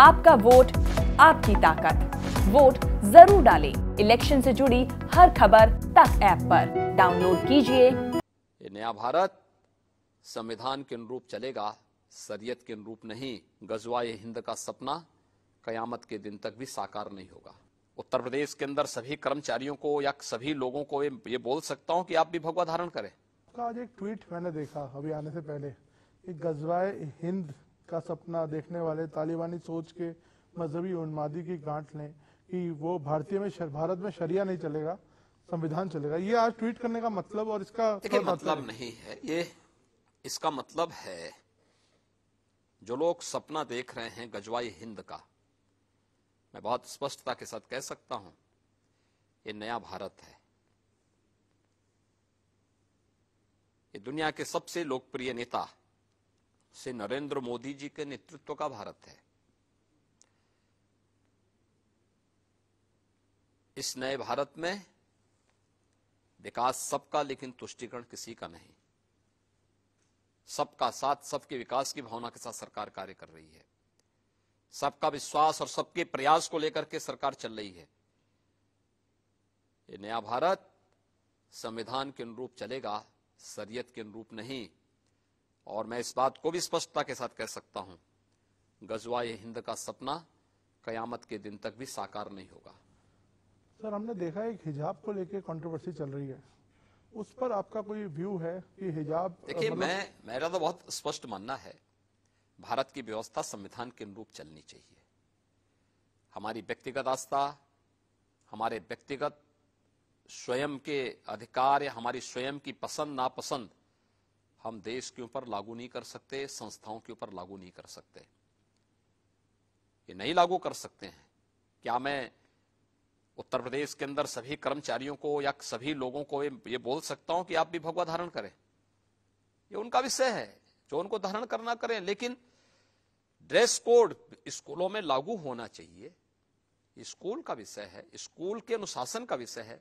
आपका वोट आपकी ताकत वोट जरूर डालें इलेक्शन से जुड़ी हर खबर तक ऐप पर डाउनलोड कीजिए नया भारत संविधान के अनुरूप चलेगा सरियत के अनुरूप नहीं गजवाए हिंद का सपना कयामत के दिन तक भी साकार नहीं होगा उत्तर प्रदेश के अंदर सभी कर्मचारियों को या सभी लोगों को ये बोल सकता हूँ कि आप भी भगवा धारण करें आज एक ट्वीट मैंने देखा अभी आने से पहले गजवाए हिंद का सपना देखने वाले तालिबानी सोच के मजहबी उन्मादी की गांट लें कि वो भारतीय में शर, भारत में शरिया नहीं चलेगा संविधान चलेगा ये आज ट्वीट करने का मतलब और इसका मतलब, मतलब नहीं है ये इसका मतलब है जो लोग सपना देख रहे हैं गजवाई हिंद का मैं बहुत स्पष्टता के साथ कह सकता हूं ये नया भारत है ये दुनिया के सबसे लोकप्रिय नेता से नरेंद्र मोदी जी के नेतृत्व का भारत है इस नए भारत में विकास सबका लेकिन तुष्टिकरण किसी का नहीं सबका साथ सबके विकास की भावना के साथ सरकार कार्य कर रही है सबका विश्वास और सबके प्रयास को लेकर के सरकार चल रही है ये नया भारत संविधान के अनुरूप चलेगा शरीयत के अनुरूप नहीं और मैं इस बात को भी स्पष्टता के साथ कह सकता हूं गजवा ये हिंद का सपना कयामत के दिन तक भी साकार नहीं होगा सर हमने देखा एक हिजाब को लेकर कंट्रोवर्सी चल रही है उस पर आपका कोई व्यू है कि हिजाब देखिए मतलब मैं मेरा तो बहुत स्पष्ट मानना है भारत की व्यवस्था संविधान के अनुरूप चलनी चाहिए हमारी व्यक्तिगत आस्था हमारे व्यक्तिगत स्वयं के अधिकार या हमारी स्वयं की पसंद नापसंद हम देश के ऊपर लागू नहीं कर सकते संस्थाओं के ऊपर लागू नहीं कर सकते ये नहीं लागू कर सकते हैं क्या मैं उत्तर प्रदेश के अंदर सभी कर्मचारियों को या सभी लोगों को ये बोल सकता हूं कि आप भी भगवा धारण करें ये उनका विषय है जो उनको धारण करना करें लेकिन ड्रेस कोड स्कूलों में लागू होना चाहिए स्कूल का विषय है स्कूल के अनुशासन का विषय है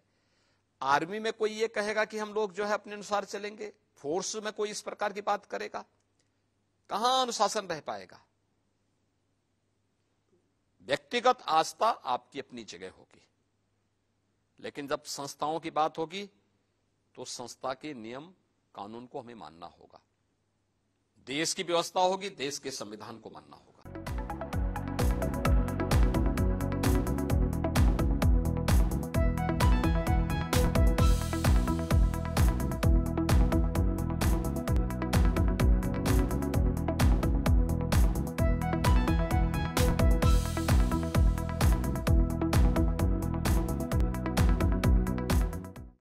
आर्मी में कोई ये कहेगा कि हम लोग जो है अपने अनुसार चलेंगे फोर्स में कोई इस प्रकार की बात करेगा कहां अनुशासन रह पाएगा व्यक्तिगत आस्था आपकी अपनी जगह होगी लेकिन जब संस्थाओं की बात होगी तो संस्था के नियम कानून को हमें मानना होगा देश की व्यवस्था होगी देश के संविधान को मानना होगा